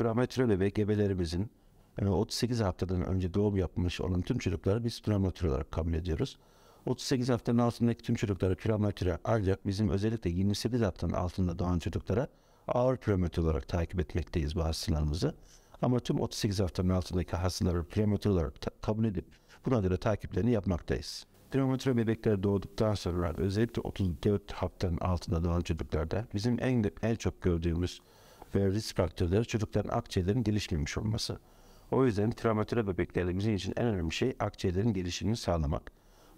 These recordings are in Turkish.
prematürele ve gebelerimizin yani e, 38 haftadan önce doğum yapmış olan tüm çocukları biz prematür olarak kabul ediyoruz. 38 haftanın altındaki tüm çocuklara prematüre ancak bizim özellikle 28 haftanın altında doğan çocuklara ağır prematür olarak takip etmekteyiz bu hastalarımızı. Ama tüm 38 haftanın altındaki hastaları prematür olarak kabul edip buna göre takiplerini yapmaktayız. Prematüre bebekler doğduktan sonra özellikle 34 haftanın altında doğan çocuklarda bizim en, en çok gördüğümüz ve risk faktörleri çocukların akciğerlerin gelişmemiş olması. O yüzden travmatüre bebeklerimizin için en önemli şey akciğerlerin gelişimini sağlamak.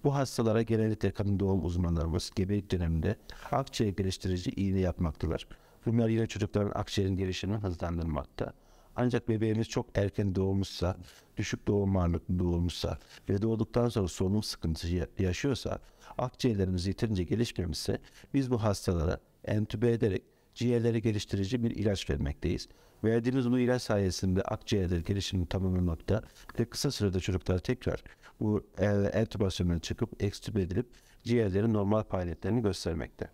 Bu hastalara genellikle kadın doğum uzmanlarımız gebelik döneminde akciğer geliştirici iğne yapmaktalar. Bunlar yine çocukların akciğerin gelişimini hızlandırmakta. Ancak bebeğimiz çok erken doğmuşsa, düşük doğum ağırlıklı doğmuşsa ve doğduktan sonra solunum sıkıntısı yaşıyorsa, akciğerlerimiz yeterince gelişmemişse biz bu hastalara entübe ederek ciğerleri geliştirici bir ilaç vermekteyiz. Verdiğimiz bu ilaç sayesinde akciğerler gelişimini tamamlamakta ve kısa sürede çocuklar tekrar bu entübasyondan çıkıp ekstübe edilip ciğerlerin normal faaliyetlerini göstermekte.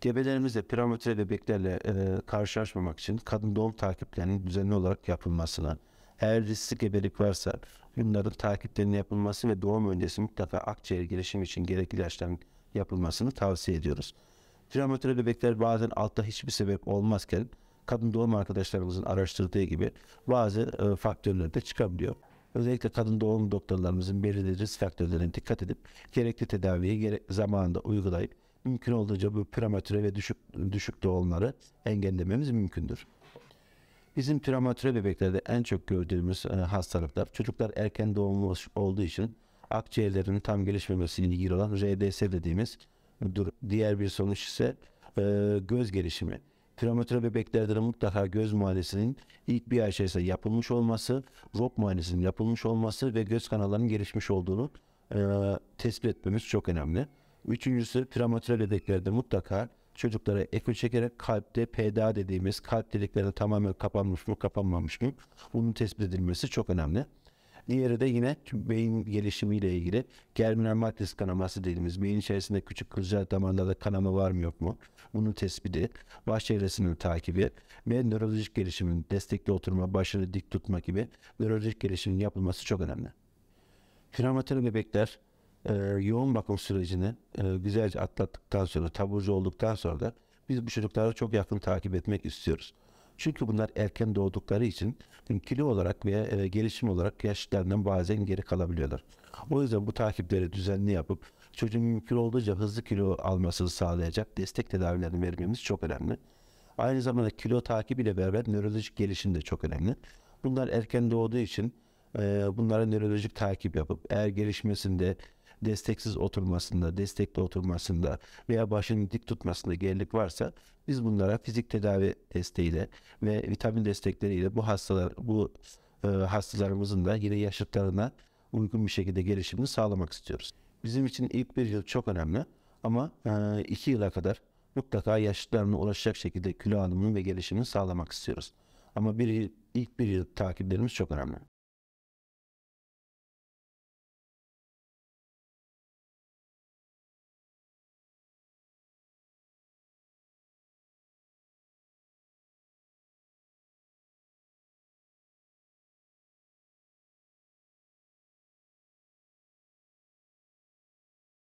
Gebelerimizde prematüre bebeklerle e, karşılaşmamak için kadın doğum takiplerinin düzenli olarak yapılmasına, eğer riskli gebelik varsa bunların takiplerinin yapılması ve doğum öncesi mutlaka akciğer gelişimi için gerekli ilaçların yapılmasını tavsiye ediyoruz. Kilometre bebekler bazen altta hiçbir sebep olmazken kadın doğum arkadaşlarımızın araştırdığı gibi bazı e, faktörler de çıkabiliyor. Özellikle kadın doğum doktorlarımızın belirli risk faktörlerine dikkat edip gerekli tedaviyi gerek zamanında uygulayıp mümkün olduğunca bu prematüre ve düşük, düşük doğumları engellememiz mümkündür. Bizim prematüre bebeklerde en çok gördüğümüz e, hastalıklar çocuklar erken doğumlu olduğu için akciğerlerinin tam gelişmemesiyle ilgili olan RDS dediğimiz Diğer bir sonuç ise e, göz gelişimi. Prematüre bebeklerde de mutlaka göz muayenesinin ilk bir ay içerisinde yapılmış olması, ROP muayenesinin yapılmış olması ve göz kanallarının gelişmiş olduğunu e, tespit etmemiz çok önemli. Üçüncüsü prematüre bebeklerde mutlaka çocuklara ekol çekerek kalpte PDA dediğimiz kalp deliklerine tamamen kapanmış mı kapanmamış mı bunun tespit edilmesi çok önemli. Diğeri de yine beyin gelişimiyle ilgili germinal matris kanaması dediğimiz beyin içerisinde küçük kılcal damarlarda kanama var mı yok mu? Bunun tespiti, baş çevresinin takibi ve nörolojik gelişimin destekli oturma, başını dik tutma gibi nörolojik gelişimin yapılması çok önemli. Prematür bebekler e, yoğun bakım sürecini e, güzelce atlattıktan sonra, taburcu olduktan sonra da biz bu çocukları çok yakın takip etmek istiyoruz. Çünkü bunlar erken doğdukları için kilo olarak veya e, gelişim olarak yaşlarından bazen geri kalabiliyorlar. O yüzden bu takipleri düzenli yapıp çocuğun mümkün olduğunca hızlı kilo almasını sağlayacak destek tedavilerini vermemiz çok önemli. Aynı zamanda kilo takibi ile beraber nörolojik gelişim de çok önemli. Bunlar erken doğduğu için e, bunlara nörolojik takip yapıp eğer gelişmesinde desteksiz oturmasında, destekli oturmasında veya başını dik tutmasında gerilik varsa biz bunlara fizik tedavi desteğiyle ve vitamin destekleriyle bu hastalar bu e, hastalarımızın da yine yaşıtlarına uygun bir şekilde gelişimini sağlamak istiyoruz. Bizim için ilk bir yıl çok önemli ama e, iki yıla kadar mutlaka yaşlılarına ulaşacak şekilde kilo alımını ve gelişimini sağlamak istiyoruz. Ama bir, ilk bir yıl takiplerimiz çok önemli.